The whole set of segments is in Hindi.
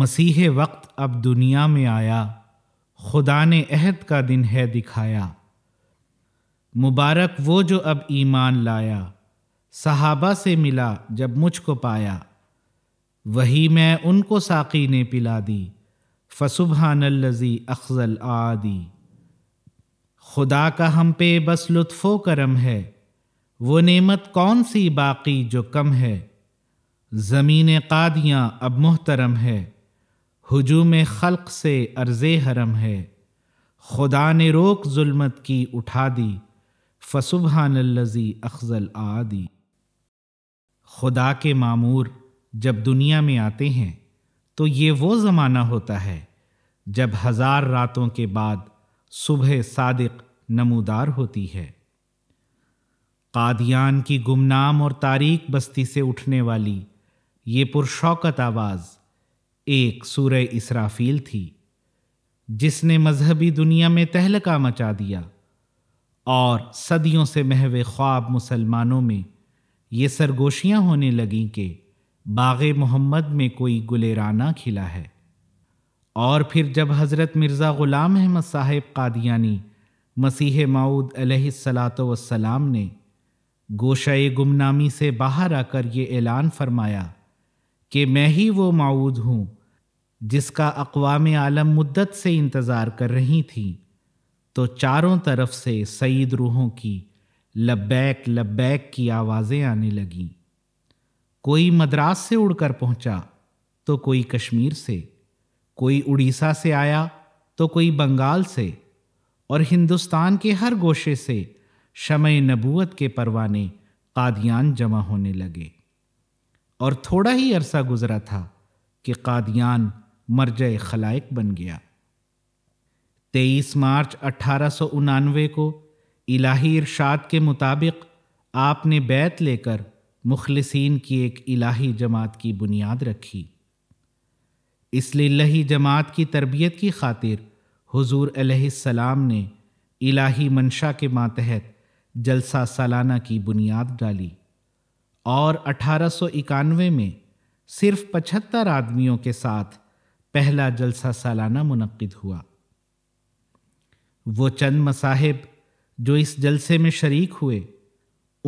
मसीह वक्त अब दुनिया में आया खुदा ने अहद का दिन है दिखाया मुबारक वो जो अब ईमान लाया सहाबा से मिला जब मुझको पाया वही मैं उनको साकी ने पिला दी फसुबहानल्लजी अखजल आदि खुदा का हम पे बस लुत्फ़ो करम है वो नेमत कौन सी बाकी जो कम है ज़मीन कादियाँ अब मोहतरम है हजूम खल्क से अर्ज़ हरम है खुदा ने रोक जुल्मत की उठा दी फसुबहानल्लजी अखजल आदि खुदा के मामूर जब दुनिया में आते हैं तो ये वो ज़माना होता है जब हज़ार रातों के बाद सुबह सादिक नमूदार होती है कादियान की गुमनाम और तारीख बस्ती से उठने वाली ये पुरशौकत आवाज़ एक सूर इसराफील थी जिसने मजहबी दुनिया में तहलका मचा दिया और सदियों से महव ख्वाब मुसलमानों में ये सरगोशियाँ होने लगीं कि बाग मोहम्मद में कोई गुलेराना खिला है और फिर जब हज़रत मिर्ज़ा ग़ुलाम अहमद साहिब कादियानी मसीह माऊद सलाम ने गोशा गुमनामी से बाहर आकर ये ऐलान फरमाया कि मैं ही वो माऊद हूँ जिसका अकवाम आलम मुद्दत से इंतज़ार कर रही थी तो चारों तरफ से सईद रूहों की लब्बैक लब्बैक की आवाज़ें आने लगीं कोई मद्रास से उड़कर पहुंचा तो कोई कश्मीर से कोई उड़ीसा से आया तो कोई बंगाल से और हिंदुस्तान के हर गोशे से शमय नबूत के परवाने कादियान जमा होने लगे और थोड़ा ही अरसा गुज़रा था कि कादियान मरज खलाइक बन गया तेईस मार्च अट्ठारह को इलाही इरशाद के मुताबिक आपने बैत लेकर मुखलसिन की एक इलाही जमात की बुनियाद रखी इसलिए लही जमात की तरबियत की खातिर हुजूर अलैहिस्सलाम ने इलाही मंशा के मातहत जलसा सालाना की बुनियाद डाली और अठारह में सिर्फ पचहत्तर आदमियों के साथ पहला जलसा सालाना मुनद हुआ वो चंद मसाहिब जो इस जलसे में शरीक हुए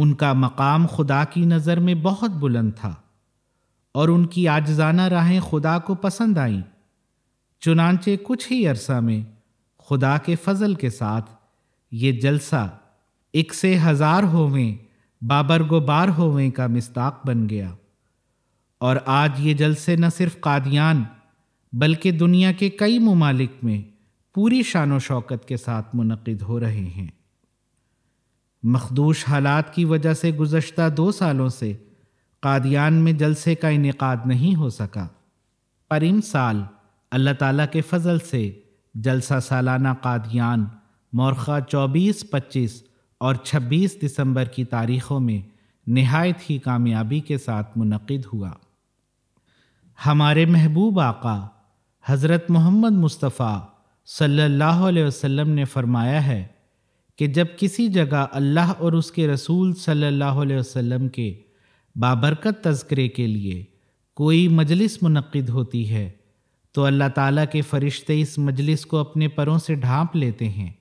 उनका मकाम खुदा की नज़र में बहुत बुलंद था और उनकी आजजाना राहें खुदा को पसंद आईं चुनाचे कुछ ही अरसा में खुदा के फजल के साथ ये जलसा एक से हज़ार होवें बाबर गोबार होवें का मिस्ताक बन गया और आज ये जलसे न सिर्फ कादियान बल्कि दुनिया के कई ममालिक में पूरी शान शौकत के साथ मुनद हो रहे हैं मखदूश हालात की वजह से गुज्त दो सालों से कादियान में जलसे का इनका नहीं हो सका पर इन साल अल्लाह ताला के फजल से जलसा सालाना कादियान मौरखा चौबीस पच्चीस और 26 दिसंबर की तारीख़ों में नहायत ही कामयाबी के साथ मुनद हुआ हमारे महबूब आका हज़रत मोहम्मद मुस्तफ़ा सल्लल्लाहु अलैहि वसल्लम ने फरमाया है कि जब किसी जगह अल्लाह और उसके रसूल सल्लल्लाहु अलैहि वसल्लम के बाबरकत तस्करे के लिए कोई मजलिस मुनद होती है तो अल्लाह ताला के फ़रिश्ते इस मजलिस को अपने परों से ढांप लेते हैं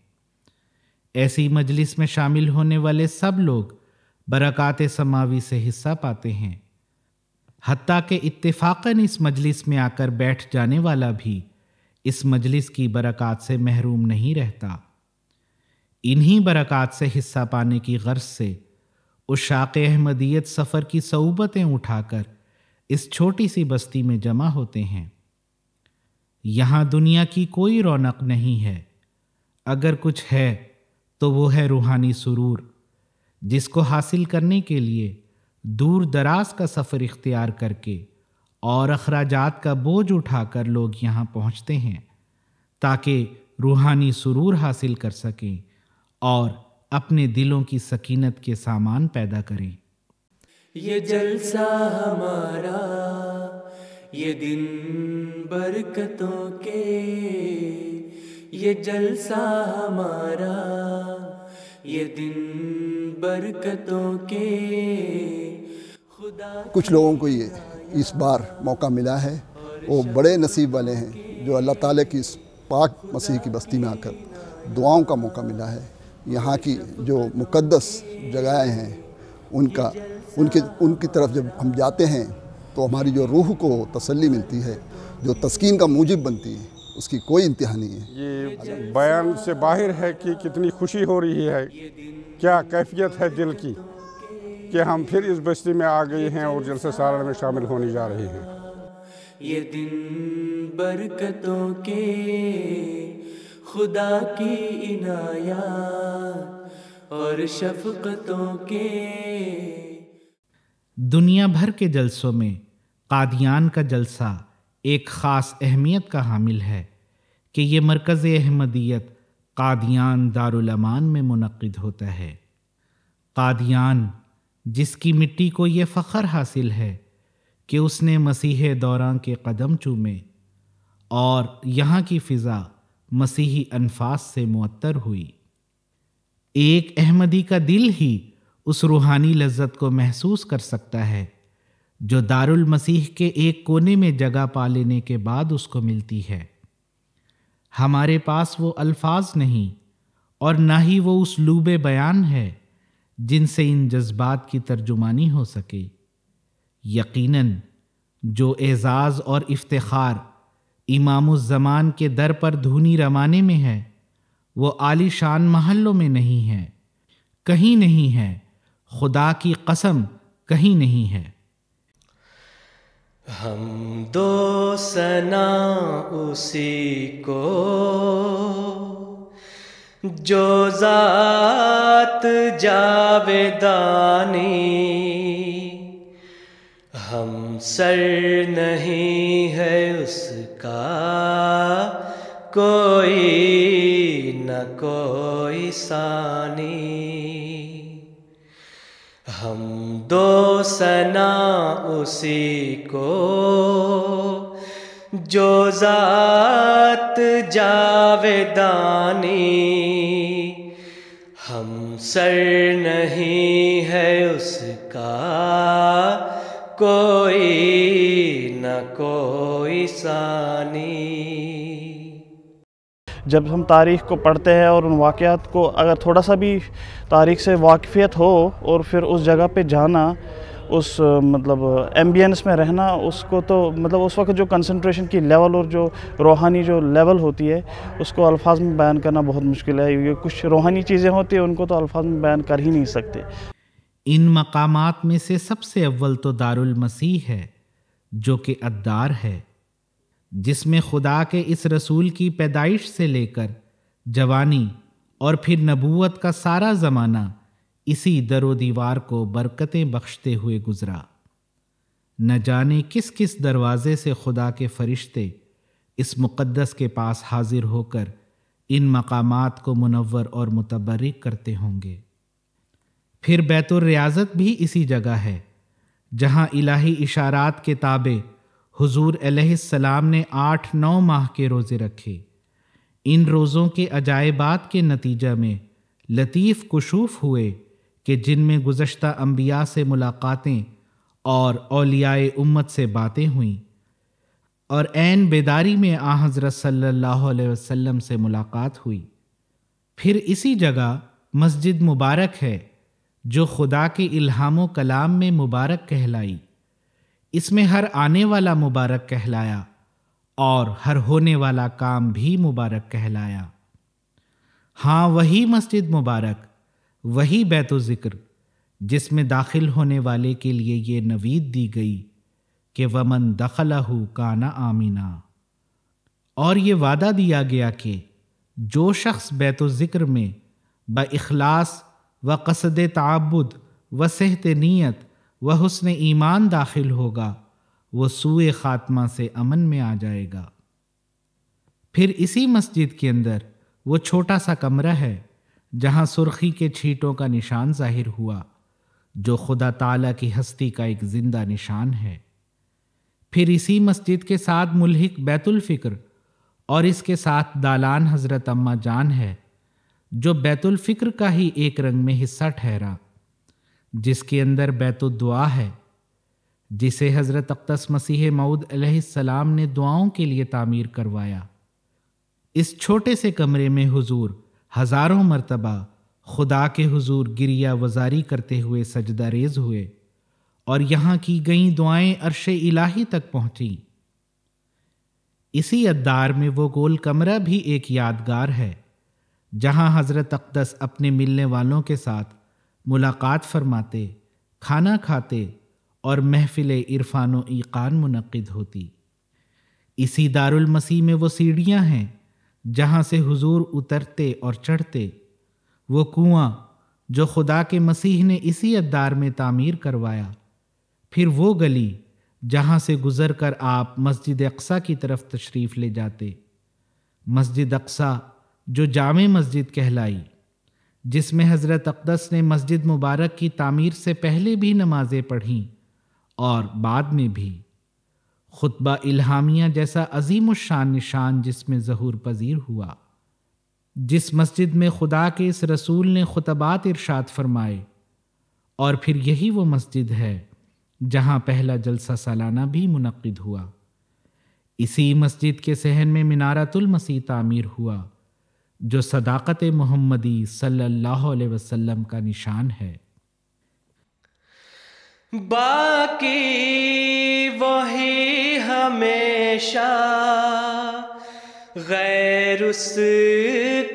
ऐसी मजलिस में शामिल होने वाले सब लोग बरक़ात समावी से हिस्सा पाते हैं हती के इतफाक़न इस मजलिस में आकर बैठ जाने वाला भी इस मजलिस की बरक़ात से महरूम नहीं रहता इन्हीं बरक़ात से हिस्सा पाने की गर्ज से उशाक अहमदियत सफ़र की सऊबतें उठाकर इस छोटी सी बस्ती में जमा होते हैं यहाँ दुनिया की कोई रौनक नहीं है अगर कुछ है तो वो है रूहानी सुरूर जिसको हासिल करने के लिए दूर दराज का सफ़र इख्तियार करके और अखराज का बोझ उठाकर लोग यहाँ पहुँचते हैं ताकि रूहानी सुरूर हासिल कर सकें और अपने दिलों की सकीनत के सामान पैदा करें ये जलसा हमारा ये दिन बरकतों के ये जलसा हमारा ये दिन बरकतों के खुदा कुछ लोगों को ये इस बार मौका मिला है वो बड़े नसीब वाले हैं जो अल्लाह ताला की इस पाक मसीह की बस्ती में आकर दुआओं का मौका मिला है यहाँ की जो मुकद्दस जगहें हैं उनका उनके उनकी तरफ जब हम जाते हैं तो हमारी जो रूह को तसल्ली मिलती है जो तस्कीन का मूजिब बनती है उसकी कोई इंतहा नहीं है ये बयान से बाहर है कि कितनी खुशी हो रही है क्या कैफियत है दिल की कि हम फिर इस बस्ती में आ गए हैं और जलसे सारण में शामिल होने जा रहे हैं ये दिन बरकतों के खुदा की इनाया और शफकतों के दुनिया भर के जलसों में कादियान का जलसा एक ख़ास अहमियत का हामिल है कि यह मरकज़ अहमदियत कादियान दारुलमान में मुनद होता है कादियान जिसकी मिट्टी को ये फ़ख्र हासिल है कि उसने मसीह दौरान के कदम चूमे और यहाँ की फ़िज़ा मसीही अनफास से मअतर हुई एक अहमदी का दिल ही उस रूहानी लज्जत को महसूस कर सकता है जो दारुल मसीह के एक कोने में जगह पा लेने के बाद उसको मिलती है हमारे पास वो अल्फाज नहीं और ना ही वो उस लूबे बयान है जिनसे इन जज्बात की तर्जुमानी हो सके यकीनन जो एजाज़ और इफ्तार इमाम ज़मान के दर पर धुनी रमाने में है वो आलीशान महलों में नहीं है कहीं नहीं है खुदा की कसम कहीं नहीं है हम दो सना उसी को जो जात जावेदानी हम सर नहीं है उसका कोई न कोई सानी हम दो सना उसी को जो जात जावेदानी हम सर नहीं है उसका कोई न कोई सानी जब हम तारीख़ को पढ़ते हैं और उन वाक़ात को अगर थोड़ा सा भी तारीख़ से वाकफियत हो और फिर उस जगह पे जाना उस मतलब एम्बियंस में रहना उसको तो मतलब उस वक्त जो कंसंट्रेशन की लेवल और जो रूहानी जो लेवल होती है उसको अल्फाज में बयान करना बहुत मुश्किल है ये कुछ रूहानी चीज़ें होती है उनको तो अल्फाज में बयान कर ही नहीं सकते इन मकामात में से सबसे अव्वल तो दारुल मसीह है जो कि अद्दार है जिसमें खुदा के इस रसूल की पैदाइश से लेकर जवानी और फिर नबूवत का सारा ज़माना इसी दर दीवार को बरकतें बख्शते हुए गुज़रा न जाने किस किस दरवाज़े से खुदा के फरिश्ते इस मुक़द्दस के पास हाजिर होकर इन मकामात को मुनवर और मुतबरक करते होंगे फिर बैतुल रियाजत भी इसी जगह है जहां इलाही इशारात के ताबे हुजूर अलैहिस्सलाम ने आठ नौ माह के रोज़े रखे इन रोज़ों के अजायबात के नतीजा में लतीफ़ कुशूफ हुए कि जिनमें गुज्त अम्बिया से मुलाकातें और अलियाए उम्मत से बातें हुईं और ऐन बेदारी में आ हज़रत सल्लल्लाहु अलैहि वसल्लम से मुलाकात हुई फिर इसी जगह मस्जिद मुबारक है जो खुदा के इल्हामो कलाम में मुबारक कहलाई इसमें हर आने वाला मुबारक कहलाया और हर होने वाला काम भी मुबारक कहलाया हाँ वही मस्जिद मुबारक वही बैत ज़िक्र जिसमें दाखिल होने वाले के लिए ये नवीद दी गई कि वमन दखलहू काना आमीना और ये वादा दिया गया कि जो शख्स बैत ज़िक्र में ब व कसद तबुद व सहत नीयत वह उसने ईमान दाखिल होगा वह सूए ख़ात्मा से अमन में आ जाएगा फिर इसी मस्जिद के अंदर वो छोटा सा कमरा है जहाँ सुर्खी के छीटों का निशान ज़ाहिर हुआ जो खुदा ताला की हस्ती का एक ज़िंदा निशान है फिर इसी मस्जिद के साथ मुलहिक बैतुलफ़िक्र और इसके साथ दालान हज़रत अम्मा जान है जो बैतुलफ़िक्र का ही एक रंग में हिस्सा ठहरा जिसके अंदर बैतुद्दुआ है जिसे हज़रत अक्तस मसीह मऊद सलाम ने दुआओं के लिए तामीर करवाया इस छोटे से कमरे में हुजूर हज़ारों मरतबा खुदा के हुजूर गिरिया वजारी करते हुए सजदा रेज हुए और यहाँ की गई दुआएं अरश इलाही तक पहुँचीं इसी अद्दार में वो गोल कमरा भी एक यादगार है जहाँ हज़रत अकदस अपने मिलने वालों के साथ मुलाकात फरमाते खाना खाते और महफिल इरफान ईकान मुनद होती इसी दारुल मसीह में वो सीढ़ियाँ हैं जहाँ से हुजूर उतरते और चढ़ते वो कुआं जो खुदा के मसीह ने इसी अद्दार में तामीर करवाया फिर वो गली जहाँ से गुज़र कर आप मस्जिद अक्सा की तरफ तशरीफ़ ले जाते मस्जिद अक्सा जो जाम मस्जिद कहलाई जिसमें हज़रत अकदस ने मस्जिद मुबारक की तामीर से पहले भी नमाज़ें पढ़ीं और बाद में भी खुतबा इल्हामिया जैसा अजीम शान निशान जिसमें जहूर पजीर हुआ जिस मस्जिद में खुदा के इस रसूल ने खुतबात इरशाद फरमाए और फिर यही वो मस्जिद है जहाँ पहला जलसा सालाना भी मुनद हुआ इसी मस्जिद के सहन में मीनारतुल मसीह तामीर हुआ जो सदाकत मोहम्मदी सल्लल्लाहु अलैहि वसल्लम का निशान है बाकी वही हमेशा गैर उस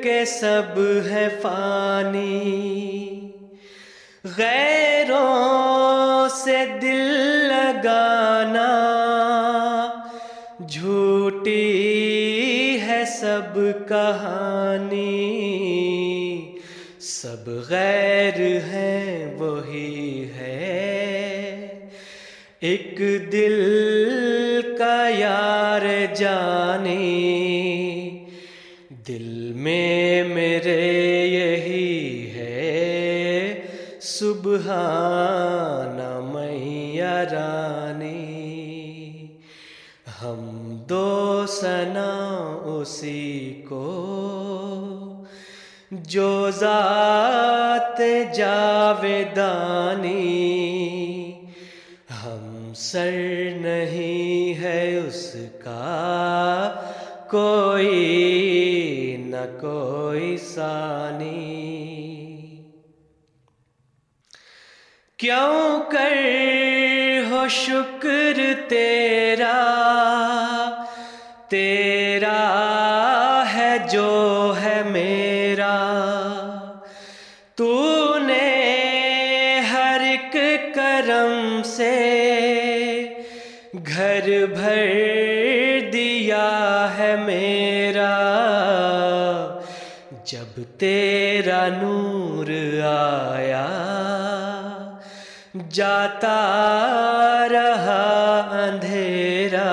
के सब है फानी गैरों से दिल लगाना झूठी कहानी सब गैर है वही है एक दिल का यार जाने दिल में मेरे यही है सुबहाना मैया रानी हम दो सना उसी को जो जात जावेदानी हम सर नहीं है उसका कोई न कोई सानी क्यों कर हो शुक्र तेरा भर दिया है मेरा जब तेरा नूर आया जाता रहा अंधेरा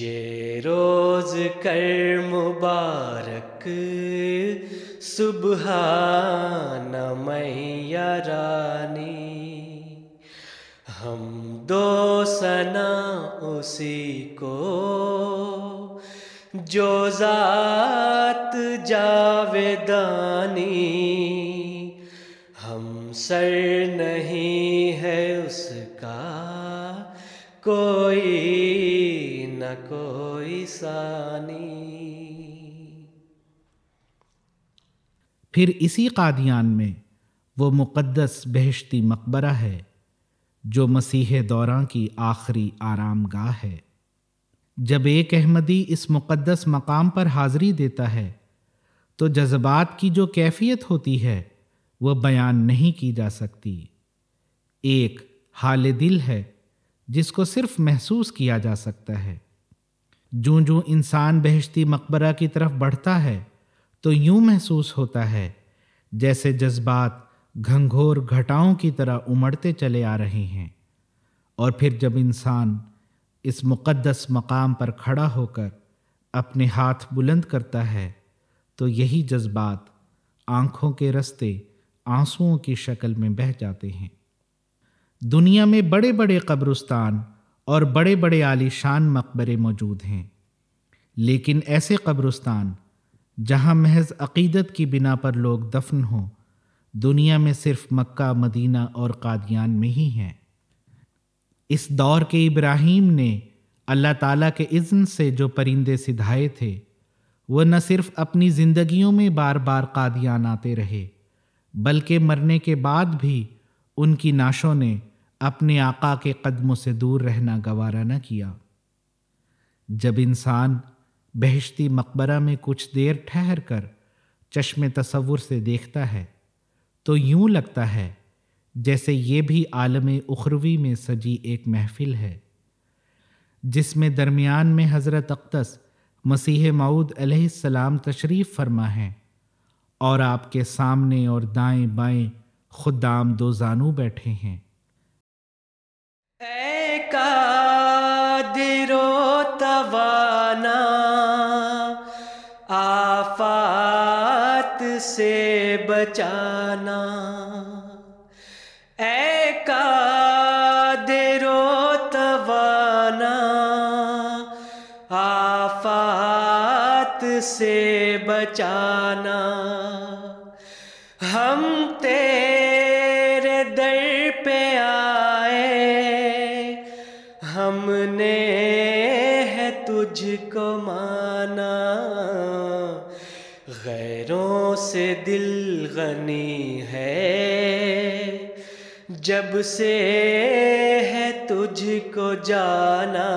ये रोज कर मुबारक सुबह न मैया रानी हम दो सना उसी को जो जात जावेदानी हम सर नहीं है उसका कोई न कोई सानी फिर इसी कादियान में वो मुक़द्दस बहशती मकबरा है जो मसीह दौरा की आखिरी आराम गाह है जब एक अहमदी इस मुक़दस मकाम पर हाज़री देता है तो जज्बात की जो कैफियत होती है वह बयान नहीं की जा सकती एक हाल दिल है जिसको सिर्फ महसूस किया जा सकता है जो जो इंसान बहशती मकबरा की तरफ बढ़ता है तो यूं महसूस होता है जैसे जज्बात घंघोर घटाओं की तरह उमड़ते चले आ रहे हैं और फिर जब इंसान इस मुक़दस मकाम पर खड़ा होकर अपने हाथ बुलंद करता है तो यही जज्बात आँखों के रस्ते आंसुओं की शक्ल में बह जाते हैं दुनिया में बड़े बड़े कब्रस्तान और बड़े बड़े आलीशान मकबरे मौजूद हैं लेकिन ऐसे कब्रस्तान जहां महज अकीदत की बिना पर लोग दफन हों दुनिया में सिर्फ मक्का मदीना और कादियान में ही हैं इस दौर के इब्राहिम ने अल्लाह ताला के इज़्न से जो परिंदे सिधाए थे वह न सिर्फ अपनी ज़िंदगियों में बार बार कादियान आते रहे बल्कि मरने के बाद भी उनकी नाशों ने अपने आका के कदमों से दूर रहना गवारा न किया जब इंसान बहशती मकबरा में कुछ देर ठहर कर चश्म तस्वुर से देखता है तो यूं लगता है जैसे ये भी आलम उखरवी में सजी एक महफिल है जिसमें दरमियान में हज़रत अक्तस मसीह मऊद सलाम तशरीफ़ फरमा है और आपके सामने और दाएं बाएं खुदाम दो जानू बैठे हैं तवा बचाना ऐ कादिरो तवाना आफात से बचाना हम तेरे दर आए हमने है तुझको से दिल गनी है जब से है तुझको जाना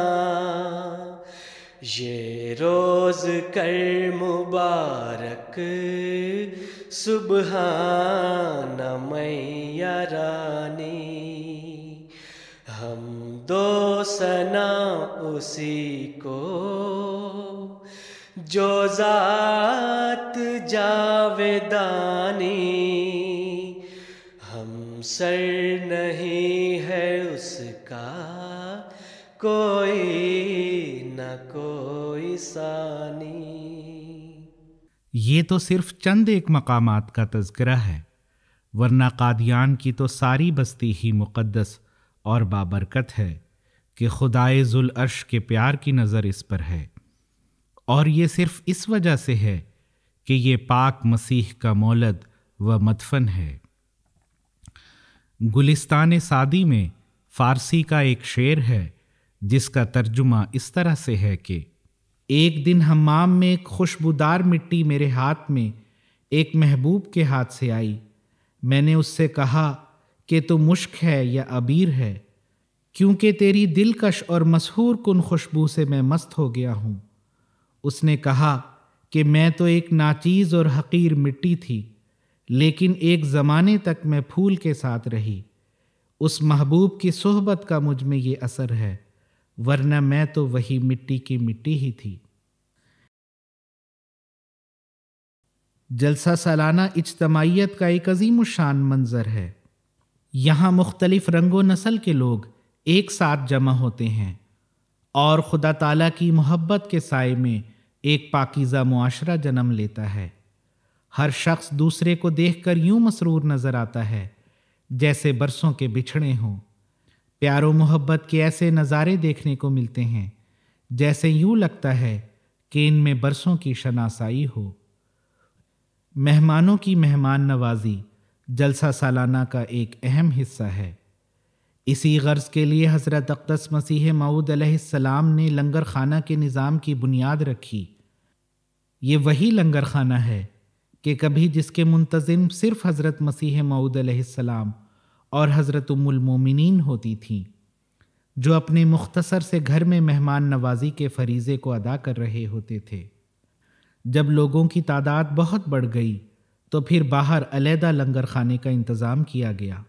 ये रोज कर मुबारक सुबह न मैया रानी हम दो सना उसी को जो जात जावेदानी हम सर नहीं है उसका कोई न कोई सानी ये तो सिर्फ चंद एक मकाम का तस्करा है वरना कादियान की तो सारी बस्ती ही मुक़दस और बाबरकत है कि खुदाए जुल अर्श के प्यार की नज़र इस पर है और ये सिर्फ इस वजह से है कि ये पाक मसीह का मौलद व मदफन है गुलिस्तान सादी में फ़ारसी का एक शेर है जिसका तर्जुमा इस तरह से है कि एक दिन हमाम में एक खुशबूदार मिट्टी मेरे हाथ में एक महबूब के हाथ से आई मैंने उससे कहा कि तो मुश्क है या अबीर है क्योंकि तेरी दिलकश और मशहूर कन खुशबू से मैं मस्त हो गया हूँ उसने कहा कि मैं तो एक नाचीज़ और हकीर मिट्टी थी लेकिन एक ज़माने तक मैं फूल के साथ रही उस महबूब की सोहबत का मुझ में ये असर है वरना मैं तो वही मिट्टी की मिट्टी ही थी जलसा सालाना इजतमाहीत का एक अजीम शान मंज़र है यहाँ मुख्तलिफ़ रंगो नस्ल के लोग एक साथ जमा होते हैं और ख़ुदा ताला की मोहब्बत के साय में एक पाकिज़ा मुआरा जन्म लेता है हर शख्स दूसरे को देखकर यूं मसरूर नज़र आता है जैसे बरसों के बिछड़े हों प्यारो मोहब्बत के ऐसे नज़ारे देखने को मिलते हैं जैसे यूं लगता है कि इनमें बरसों की शनासाई हो मेहमानों की मेहमान नवाजी जलसा सालाना का एक अहम हिस्सा है इसी गर्ज के लिए हज़रत अकदस मसीह मऊद सलाम ने लंगर खाना के निज़ाम की बुनियाद रखी ये वही लंगर खाना है कि कभी जिसके मुंतज़म सिर्फ़ हज़रत मसीह मऊदसलाम और हज़रत उमुलमोमिन होती थीं जो अपने मुख्तसर से घर में मेहमान नवाजी के फरीज़े को अदा कर रहे होते थे जब लोगों की तादाद बहुत बढ़ गई तो फिर बाहर अलीहदा लंगर खाने का इंतज़ाम किया गया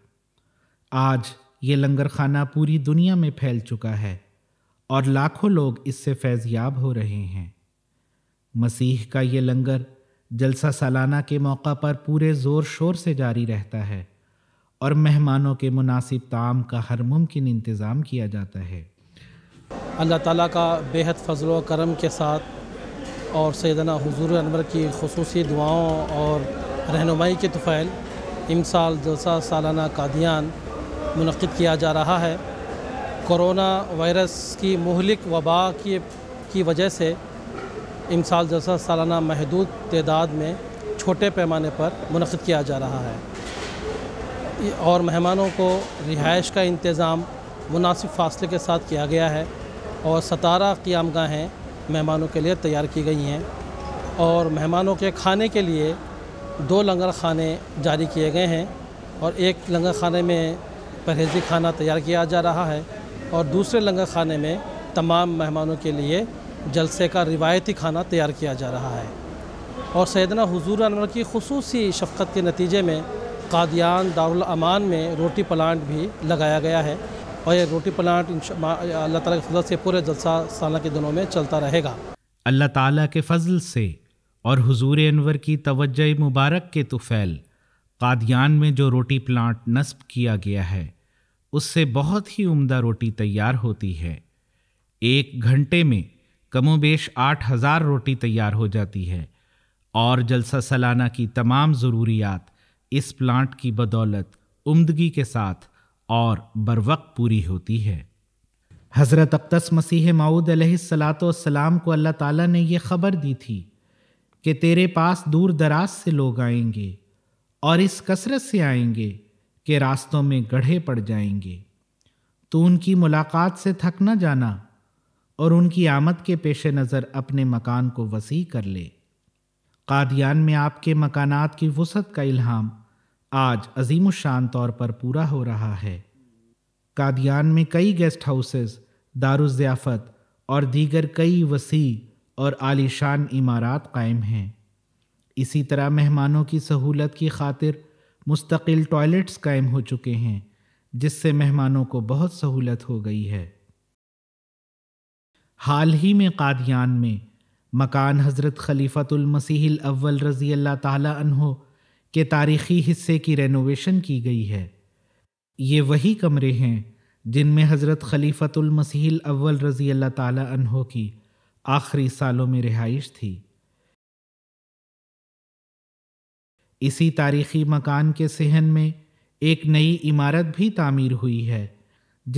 आज ये लंगर खाना पूरी दुनिया में फैल चुका है और लाखों लोग इससे फैज़याब हो रहे हैं मसीह का ये लंगर जलसा सालाना के मौका पर पूरे ज़ोर शोर से जारी रहता है और मेहमानों के मुनासिब ताम का हर मुमकिन इंतज़ाम किया जाता है अल्लाह ताला का बेहद फजल करम के साथ और सैदना हुजूर अनवर की खसूस दुआओं और रहनुमाई के तुफ़ैल साल जलसा सालाना कादियान मनद किया जा रहा है कोरोना वायरस की महलिक वबा की, की वजह से साल जैसा सालाना महदूद तदाद में छोटे पैमाने पर मनद किया जा रहा है और मेहमानों को रिहाइश का इंतज़ाम मुनासिब फासले के साथ किया गया है और सतारा क्याम गाहें मेहमानों के लिए तैयार की गई हैं और मेहमानों के खाने के लिए दो लंगर खाने जारी किए गए हैं और एक लंगर खाने में परहेजी खाना तैयार किया जा रहा है और दूसरे लंगर खाने में तमाम मेहमानों के लिए जलसे का रिवायती खाना तैयार किया जा रहा है और सैदना हजूर अनवर की खसूस शफकत के नतीजे में कादियान दारुलमान में रोटी प्लांट भी लगाया गया है और यह रोटी प्लांट अल्लाह ताला के फजल से पूरे जलसा साल के दिनों में चलता रहेगा अल्लाह ताला के फजल से और हुजूर अनवर की तवज्जह मुबारक के तुफ़ैल कादियान में जो रोटी प्लांट नस्ब किया गया है उससे बहुत ही उम्दा रोटी तैयार होती है एक घंटे में कमोबेश आठ हज़ार रोटी तैयार हो जाती है और जलसा सलाना की तमाम ज़रूरियात इस प्लांट की बदौलत उम्दगी के साथ और बरवक पूरी होती है हज़रत अब्तस मसीह माऊद सलाम को अल्लाह ताला ने यह ख़बर दी थी कि तेरे पास दूर दराज से लोग आएंगे और इस कसरत से आएंगे कि रास्तों में गढ़े पड़ जाएंगे तो उनकी मुलाकात से थक न जाना और उनकी आमद के पेश नज़र अपने मकान को वसी कर ले कादियान में आपके मकानात की वसत का इल्हाम आज अजीम शान तौर पर पूरा हो रहा है कादियान में कई गेस्ट हाउसेस दारुज़ियाफ़त और दीगर कई वसी और आलीशान इमारात कायम हैं इसी तरह मेहमानों की सहूलत की खातिर मुस्तकिल टॉयलेट्स कायम हो चुके हैं जिससे मेहमानों को बहुत सहूलत हो गई है हाल ही में कादियान में मकान हज़रत खलीफ़तुलमसीहिल अव्वल रज़ी अल्लाह तहो के तारीख़ी हिस्से की रेनोवेशन की गई है ये वही कमरे हैं जिनमें हज़रत खलीफ़तुलमसीहिल अव्वल रज़ी अल्लाह तहो की आखिरी सालों में रिहाइश थी इसी तारीख़ी मकान के सहन में एक नई इमारत भी तामीर हुई है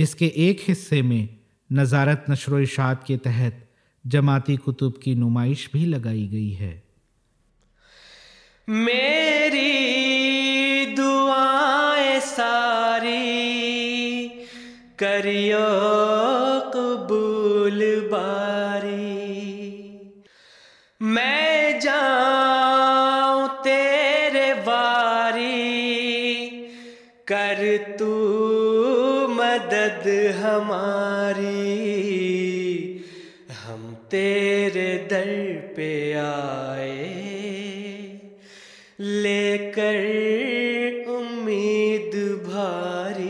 जिसके एक हिस्से में नज़ारत नशर इशात के तहत जमाती कुतुब की नुमाइश भी लगाई गई है मेरी दुआएं सारी करियो कबूल बारी मैं जाऊं तेरे बारी कर तू मदद हमारी पे आए लेकर उम्मीद भारी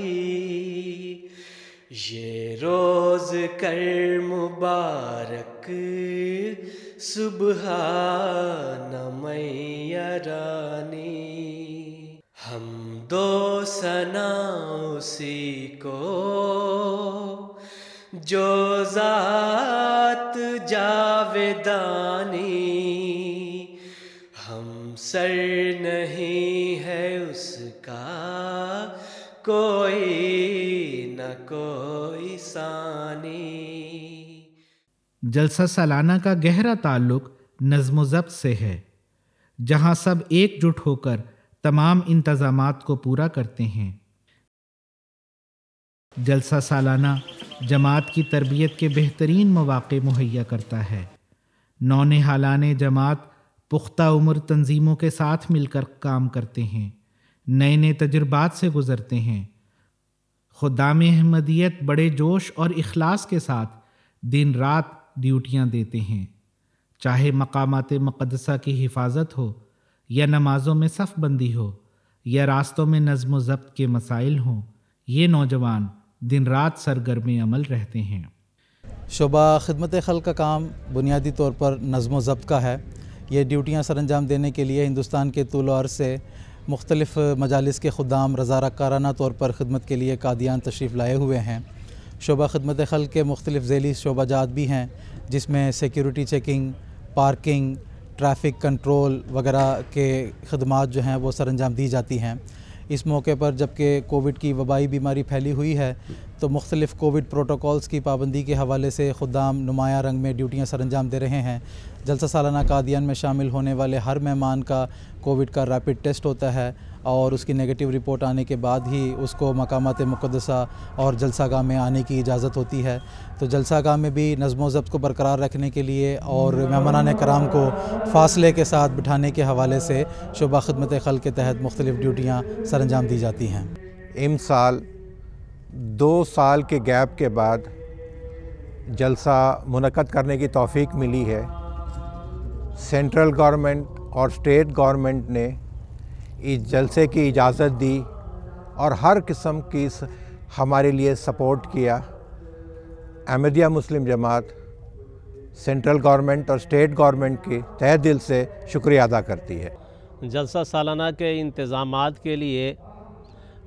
ये रोज कर मुबारक सुबह मैया रानी हम दो सना उसी को जो जात जा सर नहीं है उसका कोई न कोई सानी जलसा सालाना का गहरा ताल्लुक नज्म जब्त से है जहां सब एकजुट होकर तमाम इंतजाम को पूरा करते हैं जलसा सालाना जमात की तरबियत के बेहतरीन मौाक़े मुहैया करता है नौने हालान जमात पुख्ता उम्र तंजीमों के साथ मिलकर काम करते हैं नए नए तजुर्बात से गुज़रते हैं खुदाम अहमदियत बड़े जोश और अखलास के साथ दिन रात ड्यूटियाँ देते हैं चाहे मकामात मुक़दसा की हिफाजत हो या नमाज़ों में सफ़ बंदी हो या रास्तों में नज़म ज़ब्त के मसाइल हों ये नौजवान दिन रात सरगर्म अमल रहते हैं शुबा ख़दमत खल का काम बुनियादी तौर पर नज़म ज़ब्त का है ये ड्यूटियाँ सर अंजाम देने के लिए हिंदुस्तान के तुल और से मुख्तलिफ़ मजालस के खुदाम काराना तौर पर खदमत के लिए कादियान तशरीफ़ लाए हुए हैं शोबा खदमत खल के मुख्तलिफ शोबा शोबाजात भी हैं जिसमें security checking parking traffic control वगैरह के खदमात जो हैं वो सर अंजाम दी जाती हैं इस मौके पर जबकि कोविड की वबाई बीमारी फैली हुई है तो मुख्तलिफ कोविड प्रोटोकॉल्स की पाबंदी के हवाले से खुदाम नुमाया रंग में ड्यूटियाँ सर अंजाम दे रहे हैं जलसा सालाना कादियान में शामिल होने वाले हर मेहमान का कोविड का रैपिड टेस्ट होता है और उसकी नेगेटिव रिपोर्ट आने के बाद ही उसको मकाम मुकदसा और जलसागाह में आने की इजाज़त होती है तो जलसागाह में भी नज़म ज़ब्त को बरकरार रखने के लिए और मेहमान कराम को फासले के साथ बिठाने के हवाले से शुबा खदमत खल के तहत मुख्तलिफ़ ड्यूटियाँ सर अंजाम दी जाती हैं इम साल दो साल के गैप के बाद जलसा मुनद करने की तोफ़ी मिली है सेंट्रल गवर्नमेंट और स्टेट गवर्नमेंट ने इस जलसे की इजाज़त दी और हर किस्म की हमारे लिए सपोर्ट किया अहमदिया मुस्लिम जमात सेंट्रल गवर्नमेंट और स्टेट गवर्नमेंट की तह दिल से शुक्रिया अदा करती है जलसा सालाना के इंतज़ाम के लिए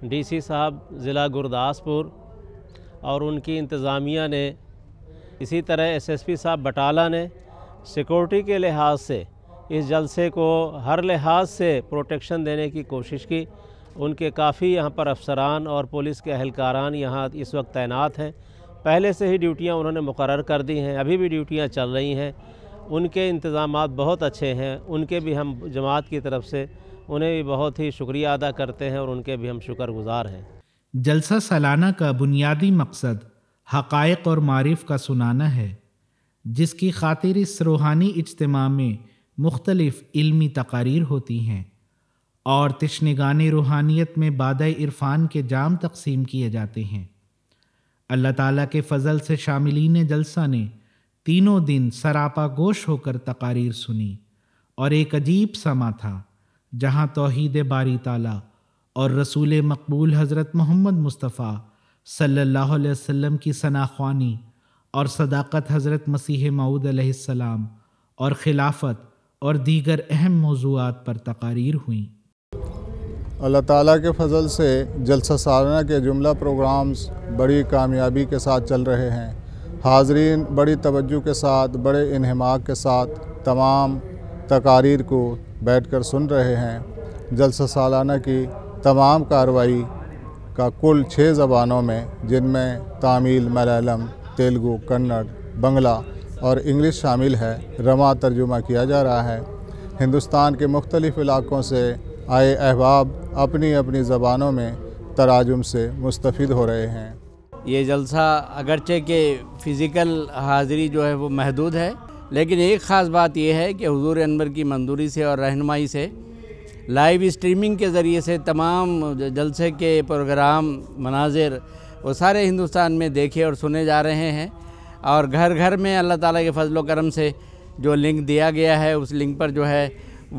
डीसी साहब ज़िला गुरदासपुर और उनकी इंतज़ामिया ने इसी तरह एसएसपी साहब बटाला ने सिक्योरिटी के लिहाज से इस जलसे को हर लिहाज से प्रोटेक्शन देने की कोशिश की उनके काफ़ी यहाँ पर अफसरान और पुलिस के अहलकारान यहाँ इस वक्त तैनात हैं पहले से ही ड्यूटियाँ उन्होंने मुकर कर दी हैं अभी भी ड्यूटियाँ चल रही हैं उनके इंतज़ाम बहुत अच्छे हैं उनके भी हम जमात की तरफ से उन्हें भी बहुत ही शुक्रिया अदा करते हैं और उनके भी हम शुक्रगुजार हैं जलसा सालाना का बुनियादी मकसद हकायक और मारिफ का सुनाना है जिसकी खातिर इस रूहानी इज्तम में मुख्तलिफ़ इल्मी तकारीर होती हैं और तश्नगान रूहानियत में बाद इरफान के जाम तकसीम किए जाते हैं अल्लाह ताला के फ़ज़ल से शामिलीन जलसा ने तीनों दिन सरापा गोश होकर तकारीर सुनी और एक अजीब समा था जहाँ तोहद बारी ताला और रसूल मकबूल हज़रत मोहम्मद मुस्तफ़ा सल्लल्लाहु अलैहि वसल्लम की सनाख्वानी और सदाकत हज़रत मसीह मऊद सलाम और खिलाफत और दीगर अहम मौजूद पर तकारीर हुई अल्लाह ताला के फजल से जलसा सालाना के जुमला प्रोग्राम्स बड़ी कामयाबी के साथ चल रहे हैं हाजरीन बड़ी तवज्जो के साथ बड़े इनहमाक के साथ तमाम तकारीर को बैठकर सुन रहे हैं जलसा सालाना की तमाम कार्रवाई का कुल छः ज़बानों में जिनमें तमिल मलयालम तेलुगू कन्नड़ बंगला और इंग्लिश शामिल है रमा तर्जुमा किया जा रहा है हिंदुस्तान के मुख्तलिफ़ इलाक़ों से आए अहबाब अपनी अपनी ज़बानों में तराजुम से मुस्तफ़ हो रहे हैं ये जलसा अगरचे के फ़िज़िकल हाज़री जो है वो महदूद है लेकिन एक ख़ास बात यह है कि हुजूर अनवर की मंजूरी से और रहनमाई से लाइव स्ट्रीमिंग के ज़रिए से तमाम जलसे के प्रोग्राम मनाजिर वो सारे हिंदुस्तान में देखे और सुने जा रहे हैं और घर घर में अल्लाह ताला के फजल करम से जो लिंक दिया गया है उस लिंक पर जो है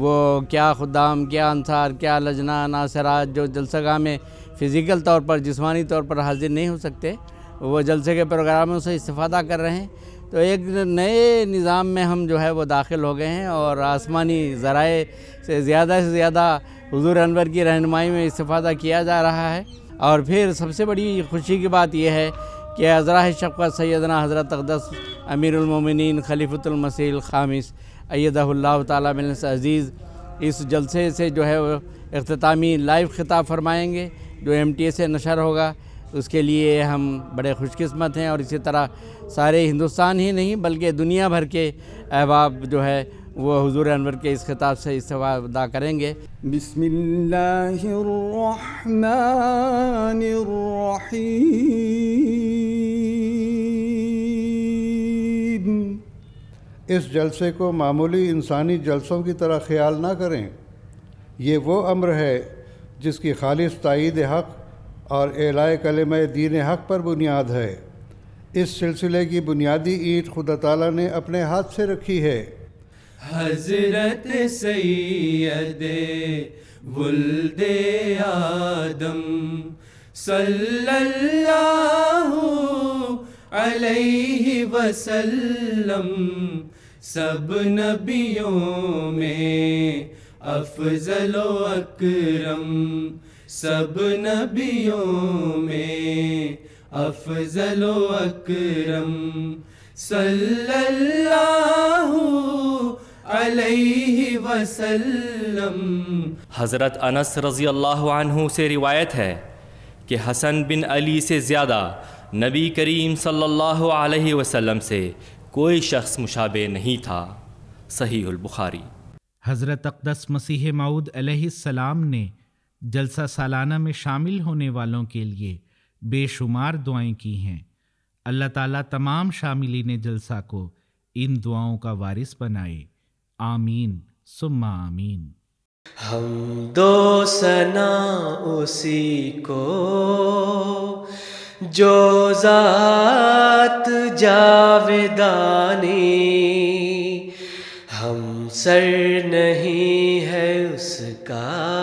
वो क्या खुदाम क्या अनसार क्या लजना नासराज जो जलसगा में फ़िज़िकल तौर पर जिसमानी तौर पर हाजिर नहीं हो सकते वो जलसे के प्रोग्रामों से इस्ता कर रहे हैं तो एक नए निज़ाम में हम जो है वो दाखिल हो गए हैं और आसमानी ज़राए से ज़्यादा से ज़्यादा हजूर अनवर की रहनमाई में इस्ता किया जा रहा है और फिर सबसे बड़ी खुशी की बात यह है कि अजरा शफ़त सैदना हज़रत अकदस अमीरमिन खलीफुलमसी खामिस अयदल्ला तस अज़ीज़ इस जलसे से जो है अख्तामी लाइव ख़िताब फरमाएँगे जो एम टी ए से नशर होगा उसके लिए हम बड़े खुशकिस्मत हैं और इसी तरह सारे हिंदुस्तान ही नहीं बल्कि दुनिया भर के अहबाब जो है वो हुजूर अनवर के इस खिताब से इस्तीफ़ा अदा करेंगे इस जलसे को मामूली इंसानी जलसों की तरह ख्याल ना करें ये वो अम्र है जिसकी खालिश तइद हक़ और एलाए कलम दीन हक पर बुनियाद है इस सिलसिले की बुनियादी ईट खुदा तला ने अपने हाथ से रखी है हजरत सैद वुल्द आदम सल्लल्लाहु अलैहि वसल्लम सब नबियों में अफजलो अकरम सब नबियों में अफजलो अकरम सल्लल्लाहु अलैहि वसल्लम हज़रत अनस रज़ी अल्लाह से रिवायत है कि हसन बिन अली से ज़्यादा नबी करीम सल्लल्लाहु अलैहि वसल्लम से कोई शख्स मुशाबे नहीं था सही बुखारी हज़रत अकदस मसीह माऊद सलाम ने जलसा सालाना में शामिल होने वालों के लिए बेशुमार दुआएं की हैं अल्लाह ताला तमाम ने जलसा को इन दुआओं का वारिस बनाए आमीन सुम्मा आमीन हम दो सना उसी को जो जात जावेदानी हम सर नहीं है उसका